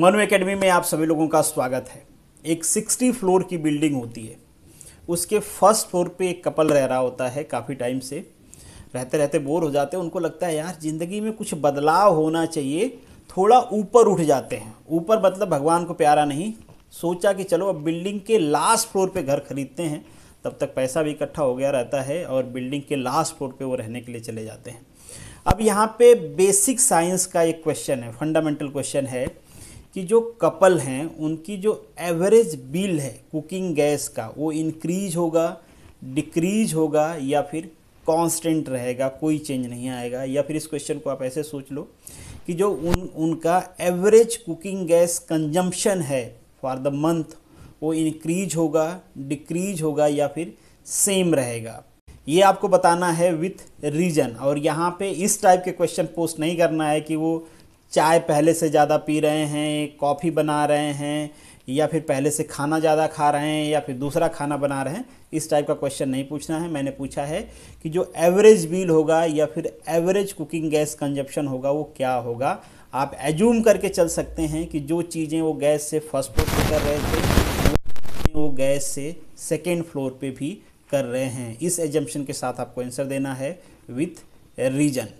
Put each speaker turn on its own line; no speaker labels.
Manu academy में आप सभी लोगों का स्वागत है एक 60 फ्लोर की बिल्डिंग होती है उसके फर्स्ट फ्लोर पे एक कपल रह रहा होता है काफ़ी टाइम से रहते रहते बोर हो जाते हैं उनको लगता है यार ज़िंदगी में कुछ बदलाव होना चाहिए थोड़ा ऊपर उठ जाते हैं ऊपर मतलब भगवान को प्यारा नहीं सोचा कि चलो अब बिल्डिंग के लास्ट फ्लोर पर घर खरीदते हैं तब तक पैसा भी इकट्ठा हो गया रहता है और बिल्डिंग के लास्ट फ्लोर पर वो रहने के लिए चले जाते हैं अब यहाँ पे बेसिक साइंस का एक क्वेश्चन है फंडामेंटल क्वेश्चन है कि जो कपल हैं उनकी जो एवरेज बिल है कुकिंग गैस का वो इंक्रीज होगा डिक्रीज होगा या फिर कांस्टेंट रहेगा कोई चेंज नहीं आएगा या फिर इस क्वेश्चन को आप ऐसे सोच लो कि जो उन उनका एवरेज कुकिंग गैस कंजम्पशन है फॉर द मंथ वो इंक्रीज होगा डिक्रीज होगा या फिर सेम रहेगा ये आपको बताना है विथ रीजन और यहाँ पे इस टाइप के क्वेश्चन पोस्ट नहीं करना है कि वो चाय पहले से ज़्यादा पी रहे हैं कॉफ़ी बना रहे हैं या फिर पहले से खाना ज़्यादा खा रहे हैं या फिर दूसरा खाना बना रहे हैं इस टाइप का क्वेश्चन नहीं पूछना है मैंने पूछा है कि जो एवरेज बिल होगा या फिर एवरेज कुकिंग गैस कंजप्शन होगा वो क्या होगा आप एजूम करके चल सकते हैं कि जो चीज़ें वो गैस से फर्स्ट फ्लोर पर कर रहे थे वो गैस से सेकेंड फ्लोर पर भी कर रहे हैं इस एजम्पन के साथ आपको आंसर देना है विथ रीजन